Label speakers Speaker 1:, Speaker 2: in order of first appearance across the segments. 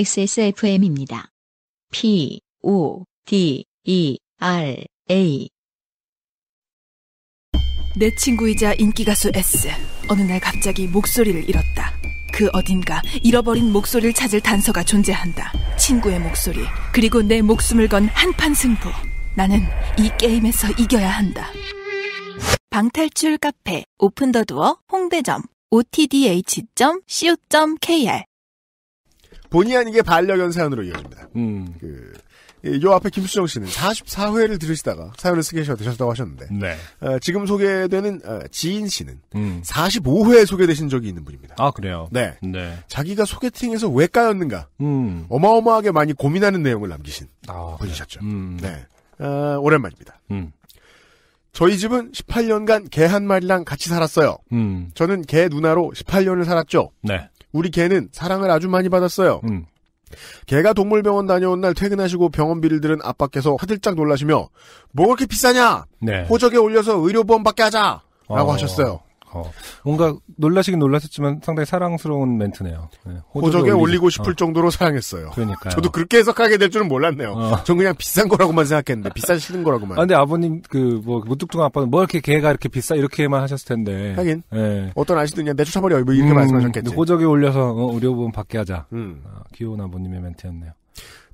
Speaker 1: XSFM입니다. P, O, D, E, R, A. 내 친구이자 인기가수 S. 어느 날 갑자기 목소리를 잃었다. 그 어딘가 잃어버린 목소리를 찾을 단서가 존재한다. 친구의 목소리, 그리고 내 목숨을 건 한판 승부. 나는 이 게임에서 이겨야 한다. 방탈출 카페, 오픈 더 두어, 홍대점, otdh.co.kr 본의 아니게 반려견 사연으로 이어집니다. 음. 그, 요 앞에 김수정 씨는 44회를 들으시다가 사연을 쓰게 되셨다고 하셨는데 네. 어, 지금 소개되는 어, 지인 씨는 음. 4 5회 소개되신 적이 있는 분입니다. 아 그래요? 네. 네. 자기가 소개팅에서 왜 까였는가 음. 어마어마하게 많이 고민하는 내용을 남기신 아, 네. 분이셨죠. 음. 네. 어, 오랜만입니다. 음. 저희 집은 18년간 개 한 마리랑 같이 살았어요. 음. 저는 개 누나로 18년을 살았죠. 네. 우리 개는 사랑을 아주 많이 받았어요. 음. 개가 동물병원 다녀온 날 퇴근하시고 병원비를 들은 아빠께서 화들짝 놀라시며 뭐 그렇게 비싸냐? 네. 호적에 올려서 의료보험받게 하자라고 어... 하셨어요. 어,
Speaker 2: 뭔가 놀라시긴 놀라셨지만 상당히 사랑스러운 멘트네요. 네,
Speaker 1: 호적에 올리고, 올리고 싶을 어.
Speaker 2: 정도로 사랑했어요. 그러니까 저도
Speaker 1: 그렇게 해석하게 될 줄은 몰랐네요. 어.
Speaker 2: 전 그냥 비싼 거라고만 생각했는데 비싼
Speaker 1: 싫은 거라고만.
Speaker 2: 아, 근데 아버님 그뭐 무뚝뚝한 아빠는 뭐 이렇게 개가 이렇게 비싸 이렇게만 하셨을 텐데. 하긴. 네. 어떤
Speaker 1: 아저씨도 그냥 내쫓아버려 뭐 이렇게 음, 말씀하셨겠지. 호적에 올려서 어, 의료보험 받게 하자. 음. 아, 귀여운 아버님의 멘트였네요.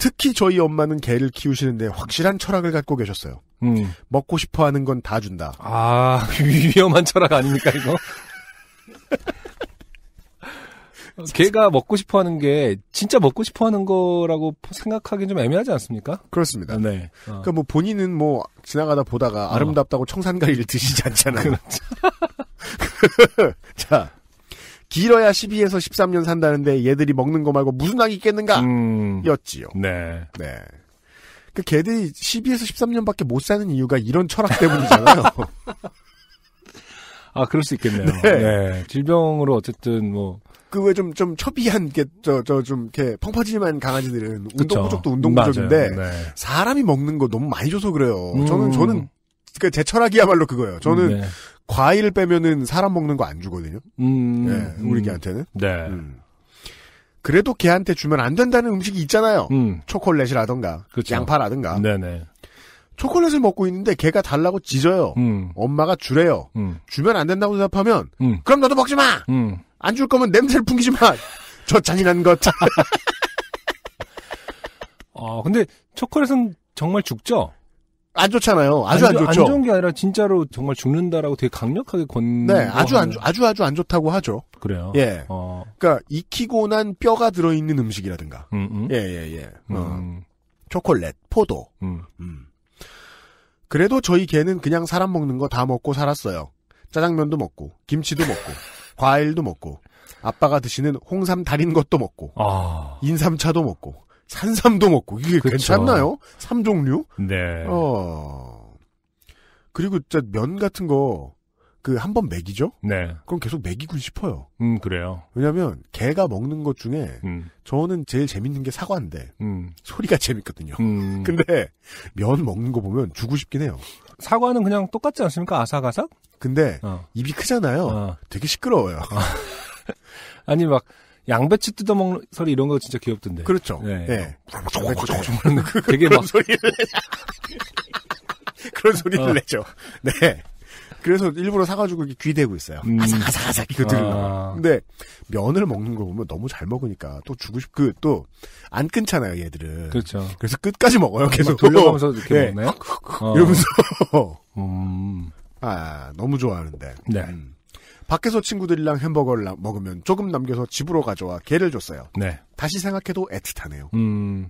Speaker 1: 특히 저희 엄마는 개를 키우시는데 확실한 철학을 갖고 계셨어요. 음. 먹고 싶어 하는 건 다 준다.
Speaker 2: 아, 위험한 철학 아닙니까, 이거? 개가 먹고 싶어 하는 게 진짜 먹고 싶어 하는 거라고 생각하기엔 좀 애매하지 않습니까? 그렇습니다. 네. 그러니까 어.
Speaker 1: 그니까뭐 본인은 뭐 지나가다 보다가 어. 아름답다고 청산가리를 드시지 않잖아요. 그렇죠. 자, 길어야 12에서 13년 산다는데 얘들이 먹는 거 말고 무슨 악이 있겠는가? 음. 였지요. 네. 네. 그 걔들이 12에서 13년밖에 못 사는 이유가 이런 철학 때문이잖아요.
Speaker 2: 아, 그럴 수 있겠네요. 네. 네.
Speaker 1: 질병으로 어쨌든 뭐. 그 왜 좀, 좀 첩이한, 게 저, 저, 좀, 이렇게 펑퍼짐한 강아지들은 운동 부족도 운동 부족인데, 네. 사람이 먹는 거 너무 많이 줘서 그래요. 음. 저는, 저는 그러니까 제 철학이야말로 그거예요. 저는 네. 과일 빼면은 사람 먹는 거 안 주거든요. 음, 네, 우리 개한테는. 네. 음. 그래도 개한테 주면 안 된다는 음식이 있잖아요. 음. 초콜릿이라든가 그렇죠. 양파라든가. 네네. 네. 초콜릿을 먹고 있는데 개가 달라고 짖어요. 음. 엄마가 주래요. 음. 주면 안 된다고 대답하면 음. 그럼 너도 먹지 마. 음. 안줄 거면 냄새를 풍기지 마. 저 잔인한 것. 아 근데 초콜릿은 정말
Speaker 2: 죽죠. 안 좋잖아요. 아주 안, 안 좋죠. 안 좋은 게 아니라 진짜로 정말 죽는다라고 되게 강력하게
Speaker 1: 권. 네, 아주 안 아주 아주 안 좋다고 하죠. 그래요. 예. 어. 그러니까 익히고 난 뼈가 들어 있는 음식이라든가. 음. 예예 음. 예. 예, 예. 어. 음. 어. 초콜릿, 포도. 음. 음. 그래도 저희 개는 그냥 사람 먹는 거 다 먹고 살았어요. 짜장면도 먹고, 김치도 먹고, 과일도 먹고, 아빠가 드시는 홍삼 달인 것도 먹고, 아... 인삼차도 먹고, 산삼도 먹고 이게 그쵸. 괜찮나요? 삼종류? 네. 어. 그리고 진짜 면 같은 거 그한 번 먹이죠? 네. 그럼 계속 먹이고 싶어요.
Speaker 2: 음 그래요.
Speaker 1: 왜냐하면 개가 먹는 것 중에 음. 저는 제일 재밌는 게 사과인데 음. 소리가 재밌거든요. 음. 근데 면 먹는 거 보면 주고 싶긴 해요. 사과는 그냥 똑같지 않습니까? 아삭아삭? 근데 어.
Speaker 2: 입이 크잖아요. 어. 되게 시끄러워요. 어. 아니 막 양배추 뜯어먹는 소리 이런 거 진짜 귀엽던데. 그렇죠. 예. 네. 되게 막. 그런
Speaker 1: 소리를, 그런 소리를 어. 내죠. 네. 그래서 일부러 사가지고 귀 대고 있어요. 음. 아삭아삭아삭 이거 들고. 아. 근데 면을 먹는 거 보면 너무 잘 먹으니까 또 주고 싶, 그, 또, 안 끊잖아요, 얘들은. 그렇죠. 그래서 끝까지 먹어요, 계속. 돌려가면서 이렇게 네. 먹네. 어. 이러면서. 음. 아, 너무 좋아하는데. 네. 음. 밖에서 친구들이랑 햄버거를 먹으면 조금 남겨서 집으로 가져와 개를 줬어요. 네. 다시 생각해도 애틋하네요. 음.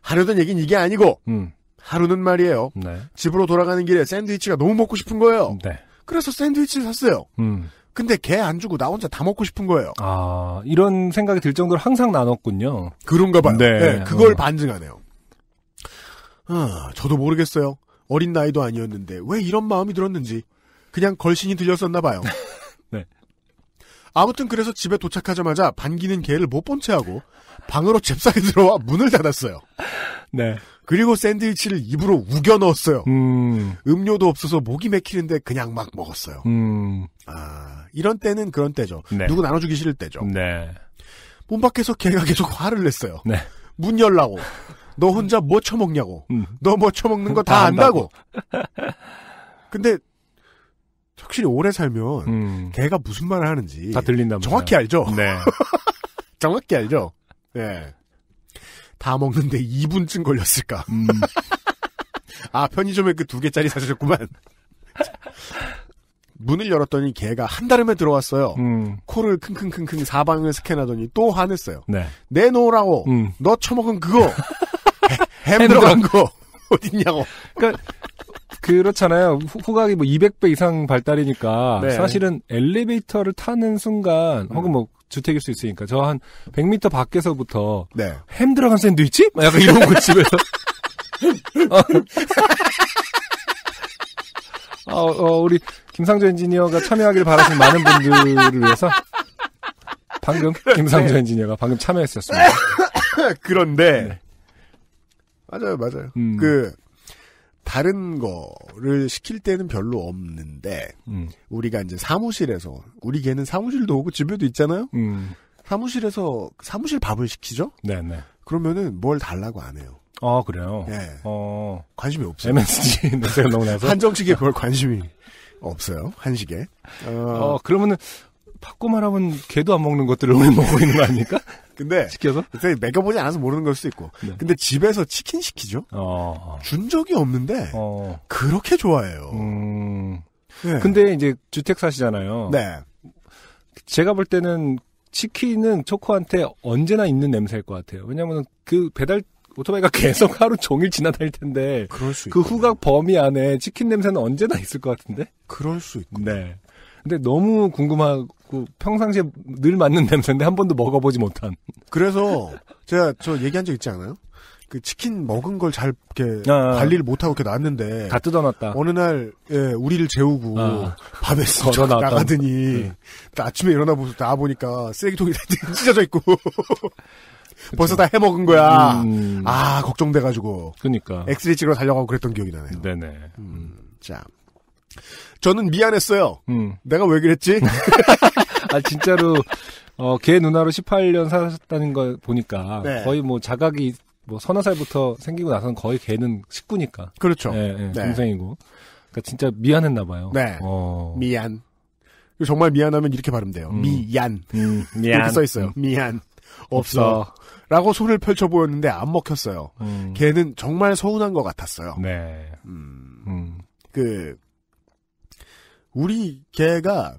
Speaker 1: 하려던 얘기는 이게 아니고 음. 하루는 말이에요. 네. 집으로 돌아가는 길에 샌드위치가 너무 먹고 싶은 거예요. 네. 그래서 샌드위치를 샀어요. 음. 근데 개 안 주고 나 혼자 다 먹고 싶은 거예요. 아 이런 생각이 들 정도로
Speaker 2: 항상 나눴군요.
Speaker 1: 그런가 봐요. 네, 네 그걸
Speaker 2: 어. 반증하네요.
Speaker 1: 아, 저도 모르겠어요. 어린 나이도 아니었는데 왜 이런 마음이 들었는지 그냥 걸신이 들렸었나 봐요. 아무튼 그래서 집에 도착하자마자 반기는 개를 못 본 채 하고 방으로 잽싸게 들어와 문을 닫았어요. 네. 그리고 샌드위치를 입으로 우겨 넣었어요. 음. 음료도 없어서 목이 맥히는데 그냥 막 먹었어요. 음. 아, 이런 때는 그런 때죠. 네. 누구 나눠주기 싫을 때죠. 네. 문 밖에서 개가 계속 화를 냈어요. 네. 문 열라고. 너 혼자 뭐 처먹냐고. 음. 너뭐 처먹는 거다 다 안다고. 근데 확실히 오래 살면 음. 걔가 무슨 말을 하는지 다 들린다. 정확히 알죠. 네. 정확히 알죠. 예. 네. 다 먹는데 2분쯤 걸렸을까. 음. 아 편의점에 그 두 개짜리 사셨구만. 주 문을 열었더니 개가 한달음에 들어왔어요. 음. 코를 킁킁킁킁 사방을 스캔하더니 또 화냈어요. 네. 내놓으라고. 음. 너 처먹은 그거. 햄 들어간 거.
Speaker 2: 어딨냐고. 그러니까 그렇잖아요. 후각이 뭐 200배 이상 발달이니까 네. 사실은 엘리베이터를 타는 순간 네. 혹은 뭐 주택일 수 있으니까 저 한 100m 밖에서부터 네. 햄 들어간 샌드위치? 약간 이런 거 집에서 어, 어, 우리 김상조 엔지니어가 참여하기를 바라신 많은 분들을 위해서 방금 김상조 엔지니어가 방금
Speaker 1: 참여했었습니다. 그런데 네. 맞아요, 맞아요. 음. 그 다른 거를 시킬 때는 별로 없는데 음. 우리가 이제 사무실에서 우리 개는 사무실도 오고 집에도 있잖아요. 음. 사무실에서 사무실 밥을 시키죠. 네네. 그러면은 뭘 달라고 안 해요. 아 그래요. 예. 어 관심이 없어요. MSG 냄새가 너무 나서 한정식에 그걸 관심이 없어요. 한식에. 어, 어 그러면은 바꿔 말하면 개도 안 먹는 것들을 왜 먹고 있는 거 아닙니까? 근데 시켜서? 그때 먹여보지 않아서 모르는 걸 수도 있고. 네. 근데 집에서 치킨 시키죠. 어, 어. 준 적이 없는데 어. 그렇게 좋아해요. 음. 네. 근데 이제 주택
Speaker 2: 사시잖아요. 네. 제가 볼 때는 치킨은 초코한테 언제나 있는 냄새일 것 같아요. 왜냐하면 그 배달 오토바이가 계속 하루 종일 지나다닐 텐데 그럴 수그 후각 범위 안에 치킨 냄새는 언제나 있을 것 같은데. 그럴 수 있고. 네. 근데 너무 궁금하고 평상시에 늘 맡는 냄새인데 한 번도 먹어보지 못한.
Speaker 1: 그래서 제가 저 얘기한 적 있지 않아요? 그 치킨 먹은 걸잘 이렇게 아, 아, 관리를 못하고 이렇게 놨는데 다 뜯어놨다. 어느 날 예, 우리를 재우고 아. 밤에 걸어 나가더니 네. 아침에 일어나 보고 나 보니까 쓰레기통이 다 찢어져 있고 벌써 다 해먹은 거야. 음. 아
Speaker 2: 걱정돼가지고. 그러니까
Speaker 1: 엑스레이 찍으러 달려가고 그랬던 기억이 나네요.
Speaker 2: 네네. 음,
Speaker 1: 참. 저는 미안했어요. 음.
Speaker 2: 내가 왜 그랬지? 아 진짜로 어, 걔 누나로 18년 살았다는 걸 보니까 네. 거의 뭐 자각이 뭐 서너 살부터 생기고 나서는 거의 걔는 식구니까. 그렇죠. 예, 예, 네. 동생이고. 그니까 진짜 미안했나 봐요. 네. 어.
Speaker 1: 미안. 정말 미안하면 이렇게 발음돼요. 음. 미안. 음, 미안. 이렇게 써 있어요. 음. 미안. 없어. 라고 손을 펼쳐 보였는데 안 먹혔어요. 음. 걔는 정말 서운한 것 같았어요. 네. 음. 음. 그 우리 개가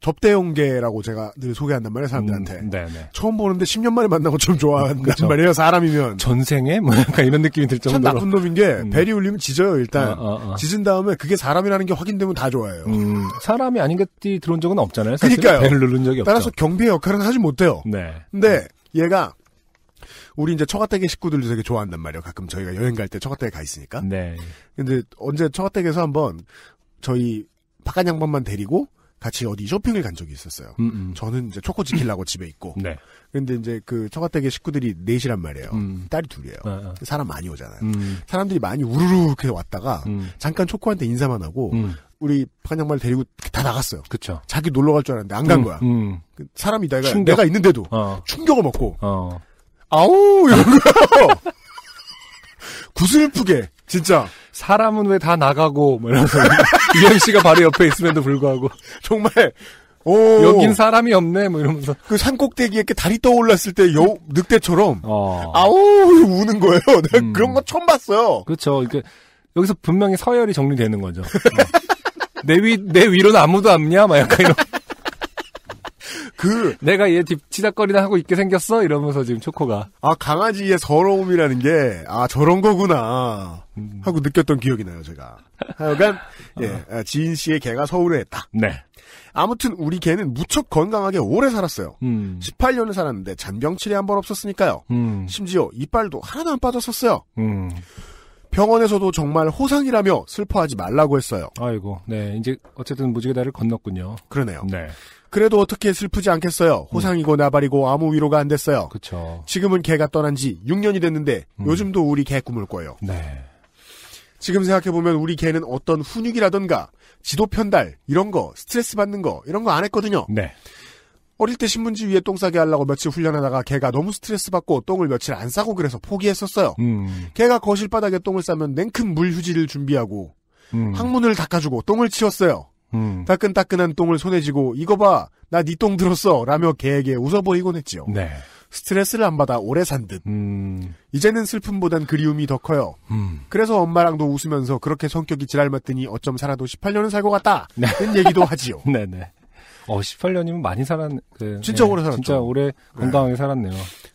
Speaker 1: 접대용 개라고 제가 늘 소개한단 말이에요 사람들한테. 음, 네, 네. 처음 보는데 10년 만에 만나고 좀 좋아한단 그쵸. 말이에요 사람이면. 전생에 뭐 약간 이런 느낌이 들 정도로. 참 나쁜 놈인 게 음. 리 울리면 짖어요 일단. 어, 어, 어. 짖은 다음에 그게 사람이라는 게 확인되면 다 좋아해요. 음, 사람이 아닌 것들이 들어온 적은 없잖아요. 그러니까요. 배를 누른 적이 없죠. 따라서 경비의 역할은 하지 못해요. 네. 근데 음. 얘가 우리 이제 처가댁의 식구들도 되게 좋아한단 말이에요. 가끔 저희가 여행 갈 때 처가댁에 가 있으니까. 네. 근데 언제 처가댁에서 한번 저희 바깥 양반만 데리고 같이 어디 쇼핑을 간 적이 있었어요. 음, 음. 저는 이제 초코 지키려고 집에 있고. 네. 근데 이제 그 처가댁의 식구들이 넷이란 말이에요. 음. 딸이 둘이에요. 아, 아. 사람 많이 오잖아요. 음. 사람들이 많이 우르르 이렇게 왔다가 음. 잠깐 초코한테 인사만 하고 음. 우리 박한양말 데리고 다 나갔어요. 그쵸. 자기 놀러 갈 줄 알았는데 안 간 거야. 그 사람이 내가, 충격? 내가 있는데도 어. 충격을 먹고 어. 아우 이런 거 구슬프게
Speaker 2: 진짜 사람은 왜 다 나가고 뭐 이러면서 이현 씨가 바로 옆에 있음에도 불구하고
Speaker 1: 정말 오. 여긴 사람이 없네 뭐 이러면서 그 산꼭대기에 이렇게 다리 떠올랐을 때 여, 늑대처럼 어. 아우 우는 거예요. 내가 음. 그런 거 처음 봤어요.
Speaker 2: 그렇죠. 이게 여기서 분명히 서열이 정리되는 거죠. 어. 내 위, 내 위로는 아무도 없냐? 막 약간 이런. 그 내가 얘 뒤치다거리나 하고 있게 생겼어
Speaker 1: 이러면서 지금 초코가 아 강아지의 서러움이라는 게 아 저런 거구나 음. 하고 느꼈던 기억이 나요 제가 하여간 어. 예 어. 지인 씨의 개가 서울에 있다 네 아무튼 우리 개는 무척 건강하게 오래 살았어요 음. 18년을 살았는데 잔병치레 한 번 없었으니까요 음. 심지어 이빨도 하나도 안 빠졌었어요 음. 병원에서도 정말 호상이라며 슬퍼하지 말라고 했어요. 아이고, 네. 이제 어쨌든 무지개다를 건넜군요. 그러네요. 네. 그래도 어떻게 슬프지 않겠어요. 음. 호상이고 나발이고 아무 위로가 안 됐어요. 그렇죠. 지금은 개가 떠난 지 6년이 됐는데 음. 요즘도 우리 개 꿈을 꿔요. 네. 지금 생각해보면 우리 개는 어떤 훈육이라던가 지도 편달 이런 거 스트레스 받는 거 이런 거 안 했거든요. 네. 어릴 때 신문지 위에 똥 싸게 하려고 며칠 훈련하다가 개가 너무 스트레스 받고 똥을 며칠 안 싸고 그래서 포기했었어요. 음. 개가 거실 바닥에 똥을 싸면 냉큼 물 휴지를 준비하고 음. 항문을 닦아주고 똥을 치웠어요. 음. 따끈따끈한 똥을 손에 쥐고 이거 봐나 니똥 네 들었어 라며 개에게 웃어 보이곤 했지요. 네. 스트레스를 안 받아 오래 산 듯. 음. 이제는 슬픔보단 그리움이 더 커요. 음. 그래서 엄마랑도 웃으면서 그렇게 성격이 지랄맞더니 어쩜 살아도 18년은 살것 같다. 네. 는 얘기도 하지요.
Speaker 2: 네네. 네. 어, 18년이면 많이 살았, 그, 진짜 예, 오래 살았죠. 진짜 오래 네. 건강하게 네. 살았네요.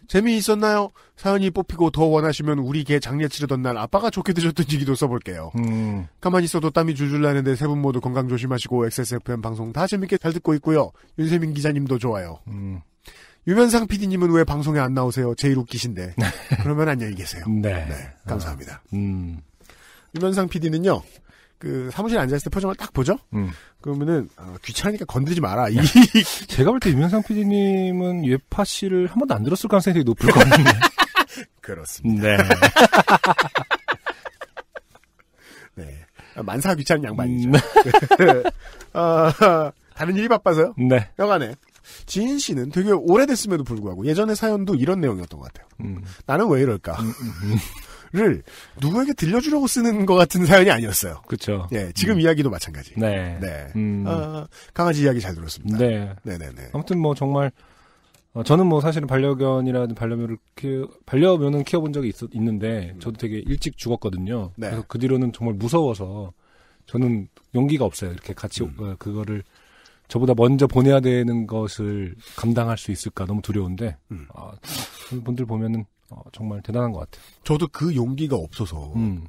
Speaker 1: 재미있었나요? 사연이 뽑히고 더 원하시면 우리 개 장례 치르던 날 아빠가 좋게 드셨던 얘기도 써볼게요. 음. 가만히 있어도 땀이 줄줄 나는데 세 분 모두 건강 조심하시고 XSFM 방송 다 재밌게 잘 듣고 있고요. 윤세민 기자님도 좋아요. 음. 유면상 PD님은 왜 방송에 안 나오세요? 제일 웃기신데. 그러면 안녕히 계세요. 네. 네 감사합니다. 어. 음. 유면상 PD는요. 그 사무실에 앉아있을 때 표정을 딱 보죠? 음. 그러면은 아, 귀찮으니까 건드리지 마라. 이 네. 제가 볼 때 유명상 PD님은 예파 씨를 한 번도 안 들었을
Speaker 2: 가능성이 되게 높을 것 같은데. 그렇습니다. 네. 네. 만사 귀찮은 양반이죠. 음.
Speaker 1: 어, 다른 일이 바빠서요? 네. 여간에. 지인 씨는 되게 오래됐음에도 불구하고 예전에 사연도 이런 내용이었던 것 같아요. 음. 나는 왜 이럴까? 음, 음, 음. 를 누구에게 들려주려고 쓰는 것 같은 사연이 아니었어요. 그렇죠. 예, 지금 음. 이야기도 마찬가지. 네. 네.
Speaker 2: 음. 어, 강아지 이야기 잘 들었습니다. 네. 네네네. 아무튼 뭐 정말 어, 저는 뭐 사실은 반려견이라든 반려묘를 키우, 반려묘는 키워본 적이 있, 있는데 저도 되게 일찍 죽었거든요. 네. 그래서 그 뒤로는 정말 무서워서 저는 용기가 없어요. 이렇게 같이 음. 어, 그거를 저보다 먼저 보내야 되는 것을 감당할 수 있을까 너무 두려운데 음. 아, 분들 보면은 어, 정말 대단한 것 같아요. 저도 그 용기가 없어서 음.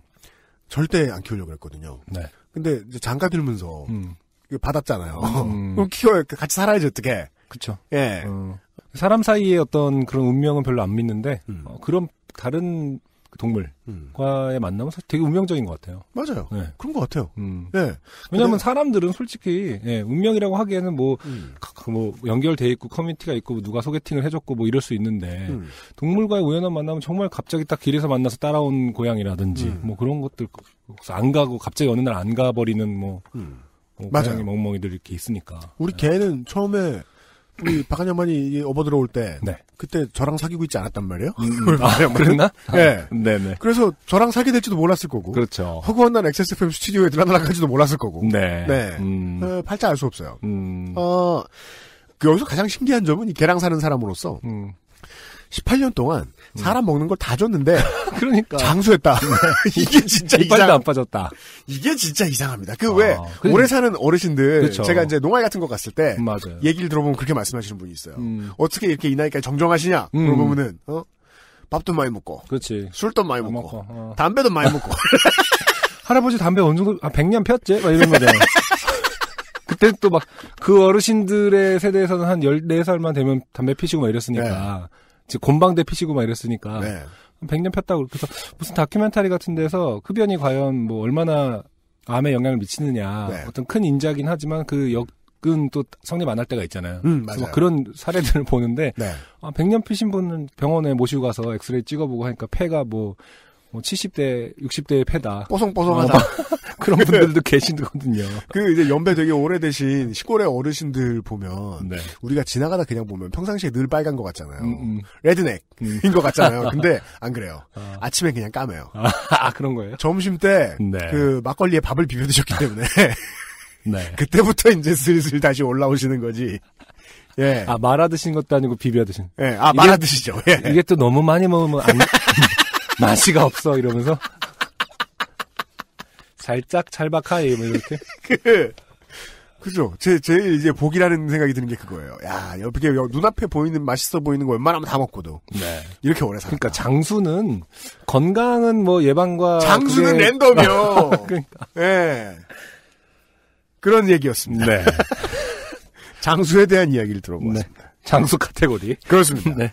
Speaker 1: 절대 안 키우려고 그랬거든요. 네. 근데 장가 들면서 음. 받았잖아요. 음. 그럼 키워 같이 살아야지 어떻게? 그렇죠. 예. 어, 사람 사이의 어떤 그런
Speaker 2: 운명은 별로 안 믿는데 음. 어, 그런 다른 그 동물과의 음. 만남은 사실 되게 운명적인 것 같아요. 맞아요. 네. 그런 것 같아요. 음. 네. 왜냐하면 사람들은 솔직히 예, 운명이라고 하기에는 뭐, 음. 뭐 연결돼 있고 커뮤니티가 있고 뭐 누가 소개팅을 해줬고 뭐 이럴 수 있는데 음. 동물과의 우연한 만남은 정말 갑자기 딱 길에서 만나서 따라온 고양이라든지 음. 뭐 그런 것들 안 가고 갑자기 어느 날 안 가버리는 뭐, 음. 뭐 고양이 멍멍이들 이렇게
Speaker 1: 있으니까 우리 네. 개는 처음에 우리 박한 양반이 업어 들어올 때 네. 그때 저랑 사귀고 있지 않았단 말이에요. 음, 아, 그랬나? 네. 네네. 그래서 저랑 사귀게 될지도 몰랐을 거고. 그렇죠. 허구한 날 XSFM 스튜디오에 들어나갈지도 몰랐을 거고. 네. 네. 음. 어, 팔자 알 수 없어요. 음. 어, 그 여기서 가장 신기한 점은 이 개랑 사는 사람으로서 음. 18년 동안 사람 먹는 걸 다 줬는데 그러니까 장수했다. 네. 이게 진짜 이빨도 안 빠졌다. 이게 진짜 이상합니다. 그왜 아, 그러니까. 오래 사는 어르신들 그쵸. 그렇죠. 제가 이제 농아이 같은 거 갔을 때 맞아요. 얘기를 들어보면 그렇게 말씀하시는 분이 있어요. 음. 어떻게 이렇게 이 나이까지 정정하시냐 음. 물어보면은 어? 밥도 많이 먹고, 그렇지. 술도 많이 먹고, 먹고 어. 담배도 많이 먹고.
Speaker 2: 할아버지 담배 어느 정도 아 100년 폈지? 막 이런 거잖요 그때 또 막 그 어르신들의 세대에서는 한 14살만 되면 담배 피시고 막 이랬으니까 네. 곤방대 피시고 막 이랬으니까 네. 100년 폈다고 그래서 무슨 다큐멘터리 같은 데서 흡연이 과연 뭐 얼마나 암에 영향을 미치느냐 네. 어떤 큰 인자긴 하지만 그 역은 또 성립 안 할 때가 있잖아요. 음, 맞아요. 그런 사례들을 보는데 네. 아, 100년 피신 분은 병원에 모시고 가서 엑스레이 찍어보고 하니까 폐가 뭐뭐 70대, 60대의 패다.
Speaker 1: 뽀송뽀송하다. 어, 그런 분들도
Speaker 2: 계시거든요.
Speaker 1: 그 이제 연배 되게 오래되신 시골의 어르신들 보면 네. 우리가 지나가다 그냥 보면 평상시에 늘 빨간 것 같잖아요. 음, 음. 레드넥인 음. 것 같잖아요. 근데 안 그래요. 아. 아침에 그냥 까매요. 아, 아 그런 거예요? 점심 때그 네. 그 막걸리에 밥을 비벼 드셨기 때문에 네. 그때부터 이제 슬슬 다시 올라오시는 거지.
Speaker 2: 예. 아 말아 드신 것도 아니고 비벼 드신. 예. 아 말아 드시죠. 예. 이게 또 너무 많이 먹으면 안 맛이가 없어 이러면서
Speaker 1: 살짝 찰박하 이러면서 이렇게 그, 그죠제 제일 이제 복이라는 생각이 드는 게 그거예요 야 옆에 눈앞에 보이는 맛있어 보이는 거 웬만하면 다 먹고도 네 이렇게 오래 살 그러니까 장수는 건강은 뭐 예방과 장수는 그게... 랜덤이요 그러니까 네. 그런 얘기였습니다 네 장수에 대한 이야기를 들어보았습니다 네. 장수 카테고리 그렇습니다 네.